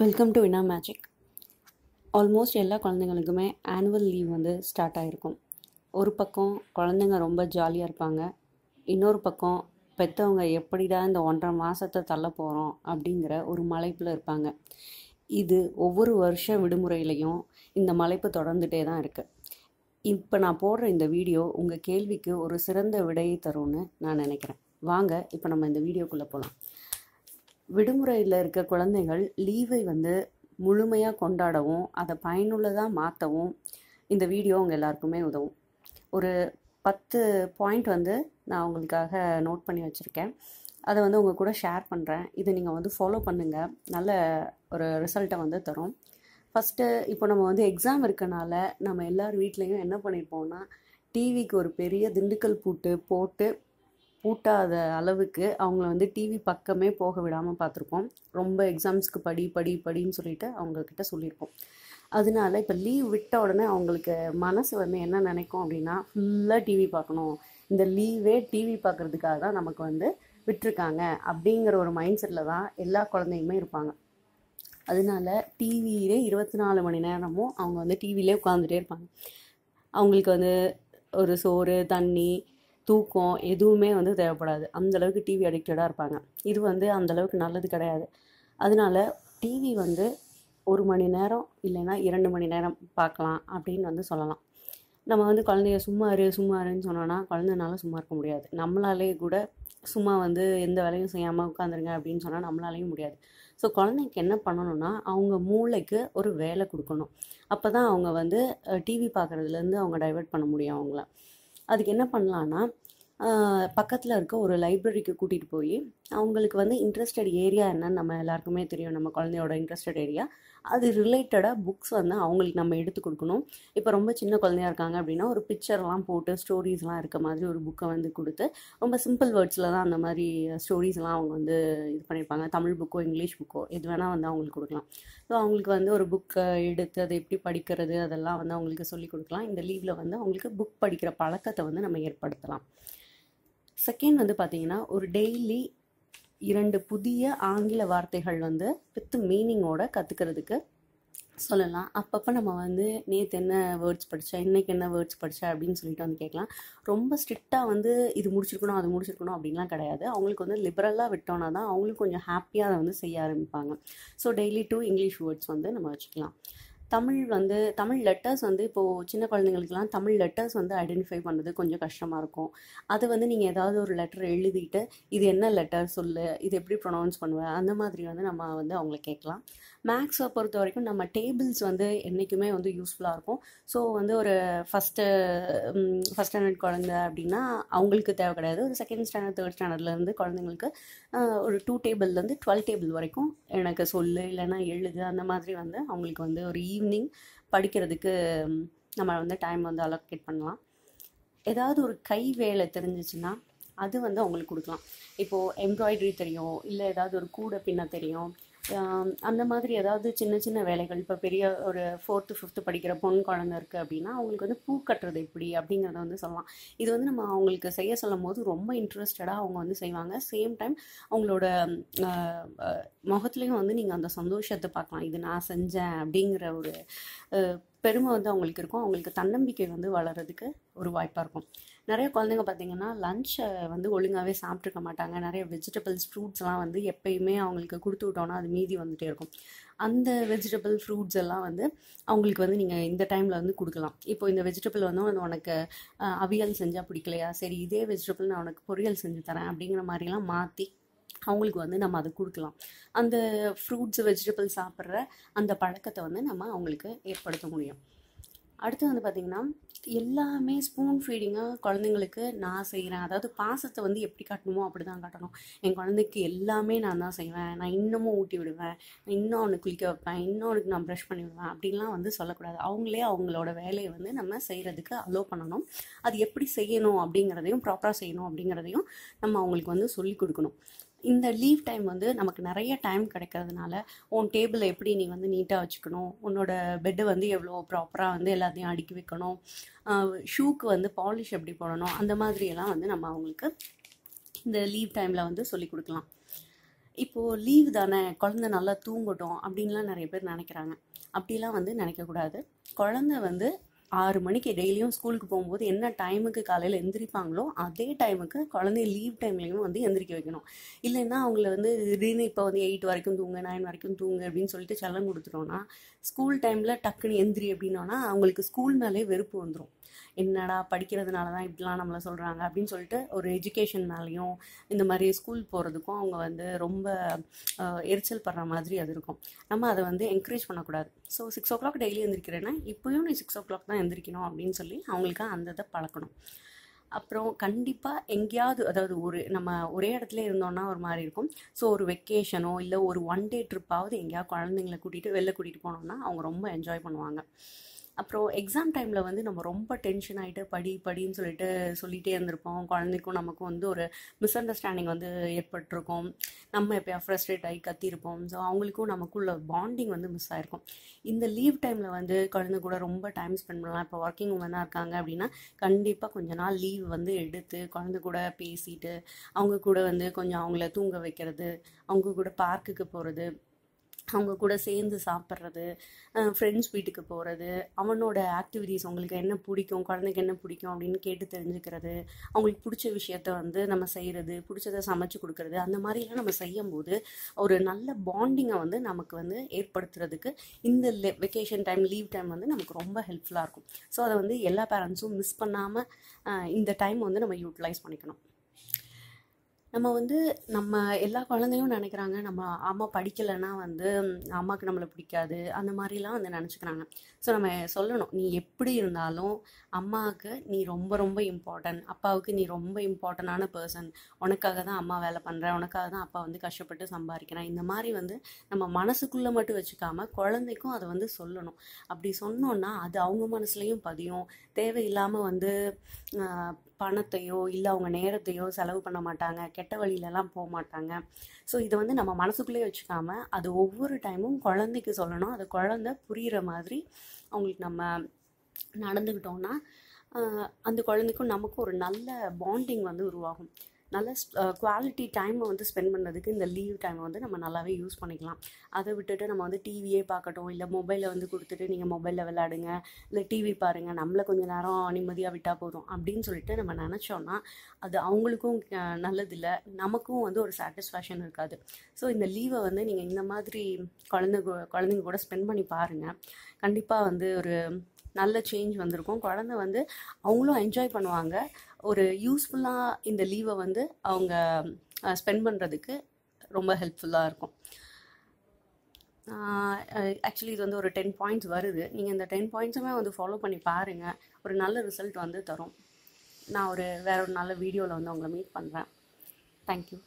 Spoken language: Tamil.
welcome to Vina magic almost எல்லா குழந்தைங்களுக்குமே ஆனுவல் லீவ் வந்து ஸ்டார்ட் ஆகிருக்கும் ஒரு பக்கம் குழந்தைங்க ரொம்ப ஜாலியாக இருப்பாங்க இன்னொரு பக்கம் பெற்றவங்க எப்படிடா இந்த ஒன்றரை மாதத்தை தள்ள போகிறோம் அப்படிங்கிற ஒரு மலைப்பில் இருப்பாங்க இது ஒவ்வொரு வருஷ விடுமுறையிலையும் இந்த மலைப்பு தொடர்ந்துகிட்டே தான் இருக்குது இப்போ நான் போடுற இந்த வீடியோ உங்கள் கேள்விக்கு ஒரு சிறந்த விடையை தரும்னு நான் நினைக்கிறேன் வாங்க இப்போ நம்ம இந்த வீடியோக்குள்ளே போகலாம் விடுமுறையில் இருக்க குழந்தைகள் லீவை வந்து முழுமையாக கொண்டாடவும் அதை பயனுள்ளதாக மாற்றவும் இந்த வீடியோ உங்கள் எல்லாருக்குமே உதவும் ஒரு பத்து பாயிண்ட் வந்து நான் உங்களுக்காக நோட் பண்ணி வச்சுருக்கேன் அதை வந்து உங்கள் கூட ஷேர் பண்ணுறேன் இதை நீங்கள் வந்து ஃபாலோ பண்ணுங்கள் நல்ல ஒரு ரிசல்ட்டை வந்து தரும் ஃபஸ்ட்டு இப்போ நம்ம வந்து எக்ஸாம் இருக்கனால நம்ம எல்லார் வீட்லேயும் என்ன பண்ணியிருப்போம்னா டிவிக்கு ஒரு பெரிய திண்டுக்கல் பூட்டு போட்டு பூட்டாத அளவுக்கு அவங்கள வந்து டிவி பக்கமே போக விடாமல் பார்த்துருக்கோம் ரொம்ப எக்ஸாம்ஸ்க்கு படி படி படின்னு சொல்லிட்டு அவங்கக்கிட்ட சொல்லியிருக்கோம் அதனால இப்போ லீவ் விட்ட உடனே அவங்களுக்கு மனசு வந்து என்ன நினைக்கும் அப்படின்னா ஃபுல்லாக டிவி பார்க்கணும் இந்த லீவே டிவி பார்க்குறதுக்காக தான் நமக்கு வந்து விட்டுருக்காங்க அப்படிங்கிற ஒரு மைண்ட் செட்டில் தான் எல்லா குழந்தையுமே இருப்பாங்க அதனால டிவியிலே இருபத்தி நாலு மணி நேரமும் அவங்க வந்து டிவிலே உட்காந்துட்டே இருப்பாங்க அவங்களுக்கு வந்து ஒரு சோறு தண்ணி தூக்கம் எதுவுமே வந்து தேவைப்படாது அந்தளவுக்கு டிவி அடிக்டடாக இருப்பாங்க இது வந்து அந்தளவுக்கு நல்லது கிடையாது அதனால டிவி வந்து ஒரு மணி நேரம் இல்லைன்னா இரண்டு மணி நேரம் பார்க்கலாம் அப்படின்னு வந்து சொல்லலாம் நம்ம வந்து குழந்தைய சும்மா இரு சும்மா இருன்னு சொன்னோம்னா குழந்தைனால சும்மா இருக்க முடியாது நம்மளாலேயே கூட சும்மா வந்து எந்த வேலையும் செய்யாமல் உட்காந்துருங்க அப்படின்னு சொன்னால் நம்மளாலேயும் முடியாது ஸோ குழந்தைக்கு என்ன பண்ணணும்னா அவங்க மூளைக்கு ஒரு வேலை கொடுக்கணும் அப்போ தான் அவங்க வந்து டிவி பார்க்குறதுலேருந்து அவங்க டைவெர்ட் பண்ண முடியும் அவங்கள அதுக்கு என்ன பண்ணலான்னா பக்கத்தில் இருக்க ஒரு லைப்ரரிக்கு கூட்டிகிட்டு போய் அவங்களுக்கு வந்து இன்ட்ரெஸ்டட் ஏரியா என்னன்னு நம்ம எல்லாருக்குமே தெரியும் நம்ம குழந்தையோட இன்ட்ரெஸ்டட் ஏரியா அது ரிலேட்டடாக புக்ஸ் வந்து அவங்களுக்கு நம்ம எடுத்து கொடுக்கணும் இப்போ ரொம்ப சின்ன குழந்தையாக இருக்காங்க அப்படின்னா ஒரு பிக்சர்லாம் போட்டு ஸ்டோரிஸ்லாம் இருக்க மாதிரி ஒரு புக்கை வந்து கொடுத்து ரொம்ப சிம்பிள் வேர்ட்ஸில் தான் அந்த மாதிரி ஸ்டோரிஸ்லாம் அவங்க வந்து இது பண்ணியிருப்பாங்க தமிழ் புக்கோ இங்கிலீஷ் புக்கோ எது வேணால் வந்து அவங்களுக்கு கொடுக்கலாம் ஸோ அவங்களுக்கு வந்து ஒரு புக்கை எடுத்து அதை எப்படி படிக்கிறது அதெல்லாம் வந்து அவங்களுக்கு சொல்லிக் கொடுக்கலாம் இந்த லீவில் வந்து அவங்களுக்கு புக் படிக்கிற பழக்கத்தை வந்து நம்ம ஏற்படுத்தலாம் செகண்ட் வந்து பார்த்தீங்கன்னா ஒரு டெய்லி இரண்டு புதிய ஆங்கில வார்த்தைகள் வந்து வித் மீனிங்கோட கற்றுக்கிறதுக்கு சொல்லலாம் அப்பப்போ நம்ம வந்து நேற்று என்ன வேர்ட்ஸ் படித்த இன்றைக்கி என்ன வேர்ட்ஸ் படித்த அப்படின்னு சொல்லிட்டு வந்து கேட்கலாம் ரொம்ப ஸ்ட்ரிக்டாக வந்து இது முடிச்சிருக்கணும் அது முடிச்சிருக்கணும் அப்படின்லாம் கிடையாது அவங்களுக்கு வந்து லிபரலாக விட்டோன்னா தான் அவங்களுக்கு கொஞ்சம் ஹாப்பியாக அதை வந்து செய்ய ஆரம்பிப்பாங்க so daily two English words வந்து நம்ம வச்சுக்கலாம் தமிழ் வந்து தமிழ் லெட்டர்ஸ் வந்து இப்போது சின்ன குழந்தைங்களுக்குலாம் தமிழ் லெட்டர்ஸ் வந்து ஐடென்டிஃபை பண்ணுறது கொஞ்சம் கஷ்டமாக இருக்கும் அது வந்து நீங்கள் ஏதாவது ஒரு லெட்டர் எழுதிட்டு இது என்ன லெட்டர் சொல்லு இது எப்படி ப்ரொனவுன்ஸ் பண்ணுவேன் அந்த மாதிரி வந்து நம்ம வந்து அவங்கள கேட்கலாம் மேக்ஸை பொறுத்த வரைக்கும் நம்ம டேபிள்ஸ் வந்து என்றைக்குமே வந்து யூஸ்ஃபுல்லாக இருக்கும் ஸோ வந்து ஒரு ஃபஸ்ட்டு ஃபஸ்ட் ஸ்டாண்டர்ட் குழந்த அப்படின்னா அவங்களுக்கு தேவை கிடையாது ஒரு செகண்ட் ஸ்டாண்டர்ட் தேர்ட் ஸ்டாண்டர்ட்லேருந்து குழந்தைங்களுக்கு ஒரு டூ டேபிள்லேருந்து டுவெல் டேபிள் வரைக்கும் எனக்கு சொல்லு இல்லைன்னா எழுது அந்த மாதிரி வந்து அவங்களுக்கு வந்து ஒரு ஈவினிங் படிக்கிறதுக்கு நம்ம வந்து டைம் வந்து அலோகேட் பண்ணலாம் ஏதாவது ஒரு கை வேலை தெரிஞ்சிச்சுன்னா அது வந்து அவங்களுக்கு கொடுக்கலாம் இப்போது எம்ப்ராய்டரி தெரியும் இல்லை ஏதாவது ஒரு கூடை பின்ன தெரியும் அந்த மாதிரி ஏதாவது சின்ன சின்ன வேலைகள் இப்போ பெரிய ஒரு ஃபோர்த்து ஃபிஃப்த்து படிக்கிற பொன் குழந்த இருக்குது அப்படின்னா அவங்களுக்கு வந்து பூ கட்டுறது எப்படி அப்படிங்கிறத வந்து சொல்லலாம் இது வந்து நம்ம அவங்களுக்கு செய்ய சொல்லும் போது ரொம்ப இன்ட்ரெஸ்டடாக அவங்க வந்து செய்வாங்க சேம் டைம் அவங்களோட முகத்துலேயும் வந்து நீங்கள் அந்த சந்தோஷத்தை பார்க்கலாம் இது நான் செஞ்சேன் அப்படிங்கிற ஒரு பெருமை வந்து அவங்களுக்கு இருக்கும் அவங்களுக்கு தன்னம்பிக்கை வந்து வளர்கிறதுக்கு ஒரு வாய்ப்பாக இருக்கும் நிறைய குழந்தைங்க பார்த்திங்கன்னா லஞ்சை வந்து ஒழுங்காகவே சாப்பிட்ருக்க மாட்டாங்க நிறைய வெஜிடபிள்ஸ் ஃப்ரூட்ஸ்லாம் வந்து எப்பயுமே அவங்களுக்கு கொடுத்து விட்டோன்னா அது மீதி வந்துகிட்டே இருக்கும் அந்த வெஜிடபிள் ஃப்ரூட்ஸ் எல்லாம் வந்து அவங்களுக்கு வந்து நீங்கள் இந்த டைமில் வந்து கொடுக்கலாம் இப்போ இந்த வெஜிடபிள் வந்து உனக்கு அவியல் செஞ்சால் பிடிக்கலையா சரி இதே வெஜிடபிள் நான் உனக்கு பொரியல் செஞ்சு தரேன் அப்படிங்கிற மாதிரிலாம் மாற்றி அவங்களுக்கு வந்து நம்ம அதை கொடுக்கலாம் அந்த ஃப்ரூட்ஸ் வெஜிடபிள்ஸ் சாப்பிட்ற அந்த பழக்கத்தை வந்து நம்ம அவங்களுக்கு ஏற்படுத்த முடியும் அடுத்து வந்து பார்த்திங்கன்னா எல்லாமே ஸ்பூன் ஃபீடிங்காக குழந்தைங்களுக்கு நான் செய்கிறேன் அதாவது பாசத்தை வந்து எப்படி காட்டணுமோ அப்படி தான் காட்டணும் என் குழந்தைக்கு எல்லாமே நான் தான் செய்வேன் நான் இன்னமும் ஊட்டி விடுவேன் நான் இன்னும் அவனுக்கு குளிக்க வைப்பேன் இன்னும் அவனுக்கு நான் ப்ரஷ் பண்ணி விடுவேன் அப்படின்லாம் வந்து சொல்லக்கூடாது அவங்களே அவங்களோட வேலையை வந்து நம்ம செய்கிறதுக்கு அலோ பண்ணணும் அது எப்படி செய்யணும் அப்படிங்கிறதையும் ப்ராப்பராக செய்யணும் அப்படிங்கிறதையும் நம்ம அவங்களுக்கு வந்து சொல்லிக் கொடுக்கணும் இந்த லீவ் டைம் வந்து நமக்கு நிறைய டைம் கிடைக்கிறதுனால உன் டேபிளை எப்படி நீ வந்து நீட்டாக வச்சுக்கணும் உன்னோட பெட்டு வந்து எவ்வளோ ப்ராப்பராக வந்து எல்லாத்தையும் அடுக்கி வைக்கணும் ஷூக்கு வந்து பாலிஷ் எப்படி போடணும் அந்த மாதிரியெல்லாம் வந்து நம்ம அவங்களுக்கு இந்த லீவ் டைமில் வந்து சொல்லி கொடுக்கலாம் இப்போது லீவ் தானே குழந்த நல்லா தூங்கட்டும் அப்படின்லாம் நிறைய பேர் நினைக்கிறாங்க அப்படிலாம் வந்து நினைக்கக்கூடாது குழந்த வந்து ஆறு மணிக்கு டெய்லியும் ஸ்கூலுக்கு போகும்போது என்ன டைமுக்கு காலையில் எந்திரிப்பாங்களோ அதே டைமுக்கு குழந்தைய லீவ் டைம்லேயும் வந்து எந்திரிக்க வைக்கணும் இல்லைன்னா அவங்கள வந்து திடீர்னு இப்போ வந்து எயிட் வரைக்கும் தூங்க நைன் வரைக்கும் தூங்க அப்படின்னு சொல்லிட்டு செல்லம் கொடுத்துட்டோம்னா ஸ்கூல் டைமில் டக்குன்னு எந்திரி அப்படின்னோன்னா அவங்களுக்கு ஸ்கூல் மேலே வெறுப்பு வந்துடும் என்னடா படிக்கிறதுனால தான் இப்படிலாம் நம்மளை சொல்கிறாங்க அப்படின்னு சொல்லிட்டு ஒரு எஜுகேஷன்னாலையும் இந்த மாதிரி ஸ்கூல் போகிறதுக்கும் அவங்க வந்து ரொம்ப எரிச்சல் படுற மாதிரி அது இருக்கும் நம்ம அதை வந்து என்கரேஜ் பண்ணக்கூடாது so six o'clock daily எழுந்திரிக்கிறேன்னா இப்போயும் நீ சிக்ஸ் ஓ கிளாக் தான் எழுந்திரிக்கணும் அப்படின்னு சொல்லி அவங்களுக்கு அந்த இதை பழக்கணும் அப்புறம் கண்டிப்பாக எங்கேயாவது அதாவது ஒரு நம்ம ஒரே இடத்துல இருந்தோன்னா ஒரு மாதிரி இருக்கும் ஸோ ஒரு வெக்கேஷனோ இல்லை ஒரு ஒன் டே ட்ரிப்பாவது எங்கேயாவது குழந்தைங்கள கூட்டிகிட்டு வெளில கூட்டிகிட்டு போனோம்னா அவங்க ரொம்ப என்ஜாய் பண்ணுவாங்க அப்புறம் எக்ஸாம் டைமில் வந்து நம்ம ரொம்ப டென்ஷன் ஆகிட்டு படி படின்னு சொல்லிட்டு சொல்லிகிட்டே இருந்திருப்போம் குழந்தைக்கும் நமக்கும் வந்து ஒரு மிஸ் அண்டர்ஸ்டாண்டிங் வந்து ஏற்பட்டிருக்கும் நம்ம எப்போயா ஃப்ரஸ்ட்ரேட் ஆகி கத்திருப்போம் ஸோ அவங்களுக்கும் நமக்குள்ள பாண்டிங் வந்து மிஸ் ஆகிருக்கும் இந்த லீவ் டைமில் வந்து குழந்தை கூட ரொம்ப டைம் ஸ்பெண்ட் பண்ணலாம் இப்போ ஒர்க்கிங் உமனாக இருக்காங்க அப்படின்னா கண்டிப்பாக கொஞ்ச நாள் லீவ் வந்து எடுத்து குழந்தை கூட பேசிட்டு அவங்க கூட வந்து கொஞ்சம் அவங்கள தூங்க வைக்கிறது அவங்க கூட பார்க்குக்கு போகிறது அவங்க கூட சேர்ந்து சாப்பிட்றது ஃப்ரெண்ட்ஸ் வீட்டுக்கு போகிறது அவனோட ஆக்டிவிட்டீஸ் அவங்களுக்கு என்ன பிடிக்கும் குழந்தைக்கு என்ன பிடிக்கும் அப்படின்னு கேட்டு தெரிஞ்சுக்கிறது அவங்களுக்கு பிடிச்ச விஷயத்த வந்து நம்ம செய்கிறது பிடிச்சதை சமைச்சு கொடுக்கறது அந்த மாதிரிலாம் நம்ம செய்யும்போது ஒரு நல்ல பாண்டிங்கை வந்து நமக்கு வந்து ஏற்படுத்துறதுக்கு இந்த வெக்கேஷன் டைம் லீவ் டைம் வந்து நமக்கு ரொம்ப ஹெல்ப்ஃபுல்லாக இருக்கும் ஸோ அதை வந்து எல்லா பேரண்ட்ஸும் மிஸ் பண்ணாமல் இந்த டைம் வந்து நம்ம யூட்டிலைஸ் பண்ணிக்கணும் நம்ம வந்து நம்ம எல்லா குழந்தையும் நினைக்கிறாங்க நம்ம அம்மா படிக்கலைன்னா வந்து அம்மாவுக்கு நம்மளை பிடிக்காது அந்த மாதிரிலாம் வந்து நினச்சிக்கிறாங்க ஸோ நம்ம சொல்லணும் நீ எப்படி இருந்தாலும் அம்மாவுக்கு நீ ரொம்ப ரொம்ப இம்பார்ட்டன்ட் அப்பாவுக்கு நீ ரொம்ப இம்பார்ட்டண்ட்டான பர்சன் உனக்காக தான் அம்மா வேலை பண்ணுற உனக்காக தான் அப்பா வந்து கஷ்டப்பட்டு சம்பாதிக்கிறேன் இந்த மாதிரி வந்து நம்ம மனசுக்குள்ளே மட்டும் வச்சுக்காம குழந்தைக்கும் அதை வந்து சொல்லணும் அப்படி சொன்னோன்னா அது அவங்க மனசுலையும் பதியும் தேவையில்லாமல் வந்து பணத்தையோ இல்லை அவங்க நேரத்தையோ செலவு பண்ண மாட்டாங்க கெட்ட வழியிலலாம் போக மாட்டாங்க ஸோ இதை வந்து நம்ம மனசுக்குள்ளேயே வச்சுக்காம அது ஒவ்வொரு டைமும் குழந்தைக்கு சொல்லணும் அது குழந்த புரிகிற மாதிரி அவங்களுக்கு நம்ம நடந்துக்கிட்டோம்னா அந்த குழந்தைக்கும் நமக்கும் ஒரு நல்ல பாண்டிங் வந்து உருவாகும் நல்ல குவாலிட்டி டைமை வந்து ஸ்பெண்ட் பண்ணுறதுக்கு இந்த லீவ் டைமை வந்து நம்ம நல்லாவே யூஸ் பண்ணிக்கலாம் அதை விட்டுட்டு நம்ம வந்து டிவியே பார்க்கட்டும் இல்லை மொபைலில் வந்து கொடுத்துட்டு நீங்கள் மொபைலில் விளாடுங்க இல்லை டிவி பாருங்கள் நம்மளை கொஞ்சம் நேரம் நிம்மதியாக விட்டால் போதும் அப்படின்னு சொல்லிட்டு நம்ம நினச்சோன்னா அது அவங்களுக்கும் நல்லதில்லை நமக்கும் வந்து ஒரு சாட்டிஸ்ஃபேக்ஷன் இருக்காது ஸோ இந்த லீவை வந்து நீங்கள் இந்த மாதிரி குழந்தை குழந்தைங்க கூட ஸ்பெண்ட் பண்ணி பாருங்கள் கண்டிப்பாக வந்து ஒரு நல்ல சேஞ்ச் வந்திருக்கும் குழந்த வந்து அவங்களும் என்ஜாய் பண்ணுவாங்க ஒரு யூஸ்ஃபுல்லாக இந்த லீவை வந்து அவங்க ஸ்பெண்ட் பண்ணுறதுக்கு ரொம்ப ஹெல்ப்ஃபுல்லாக இருக்கும் ஆக்சுவலி இது வந்து ஒரு டென் பாயிண்ட்ஸ் வருது நீங்கள் இந்த டென் பாயிண்ட்ஸுமே வந்து ஃபாலோ பண்ணி பாருங்கள் ஒரு நல்ல ரிசல்ட் வந்து தரும் நான் ஒரு வேற ஒரு நல்ல வீடியோவில் வந்து உங்களை மீட் பண்ணுறேன் தேங்க்யூ